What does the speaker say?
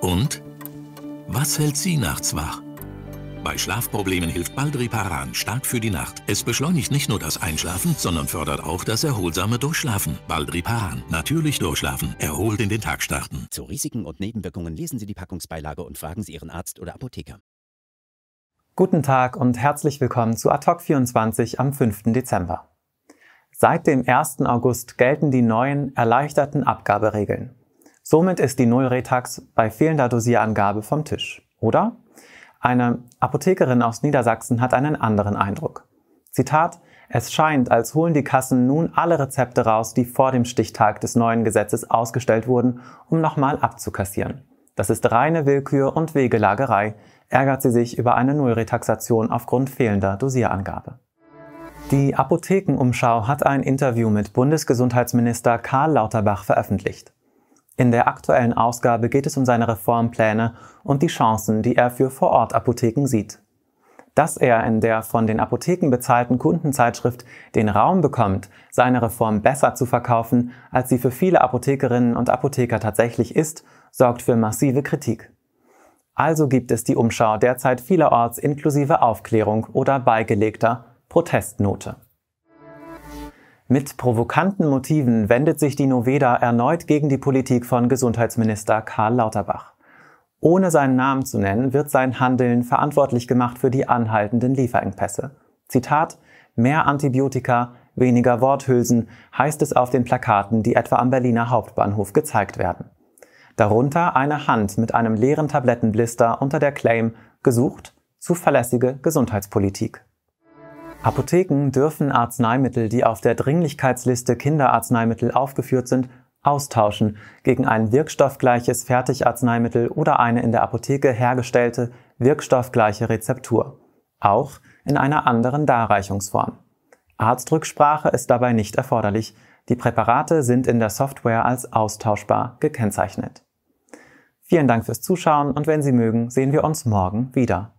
Und? Was hält Sie nachts wach? Bei Schlafproblemen hilft Baldriparan stark für die Nacht. Es beschleunigt nicht nur das Einschlafen, sondern fördert auch das erholsame Durchschlafen. Baldriparan. Natürlich durchschlafen. Erholt in den Tag starten. Zu Risiken und Nebenwirkungen lesen Sie die Packungsbeilage und fragen Sie Ihren Arzt oder Apotheker. Guten Tag und herzlich willkommen zu Ad 24 am 5. Dezember. Seit dem 1. August gelten die neuen erleichterten Abgaberegeln. Somit ist die Nullretax bei fehlender Dosierangabe vom Tisch, oder? Eine Apothekerin aus Niedersachsen hat einen anderen Eindruck. Zitat, es scheint, als holen die Kassen nun alle Rezepte raus, die vor dem Stichtag des neuen Gesetzes ausgestellt wurden, um nochmal abzukassieren. Das ist reine Willkür und Wegelagerei, ärgert sie sich über eine Nullretaxation aufgrund fehlender Dosierangabe. Die Apothekenumschau hat ein Interview mit Bundesgesundheitsminister Karl Lauterbach veröffentlicht. In der aktuellen Ausgabe geht es um seine Reformpläne und die Chancen, die er für Vorortapotheken sieht. Dass er in der von den Apotheken bezahlten Kundenzeitschrift den Raum bekommt, seine Reform besser zu verkaufen, als sie für viele Apothekerinnen und Apotheker tatsächlich ist, sorgt für massive Kritik. Also gibt es die Umschau derzeit vielerorts inklusive Aufklärung oder beigelegter Protestnote. Mit provokanten Motiven wendet sich die Noveda erneut gegen die Politik von Gesundheitsminister Karl Lauterbach. Ohne seinen Namen zu nennen, wird sein Handeln verantwortlich gemacht für die anhaltenden Lieferengpässe. Zitat, mehr Antibiotika, weniger Worthülsen, heißt es auf den Plakaten, die etwa am Berliner Hauptbahnhof gezeigt werden. Darunter eine Hand mit einem leeren Tablettenblister unter der Claim Gesucht, zuverlässige Gesundheitspolitik. Apotheken dürfen Arzneimittel, die auf der Dringlichkeitsliste Kinderarzneimittel aufgeführt sind, austauschen gegen ein wirkstoffgleiches Fertigarzneimittel oder eine in der Apotheke hergestellte wirkstoffgleiche Rezeptur, auch in einer anderen Darreichungsform. Arztrücksprache ist dabei nicht erforderlich, die Präparate sind in der Software als austauschbar gekennzeichnet. Vielen Dank fürs Zuschauen und wenn Sie mögen, sehen wir uns morgen wieder.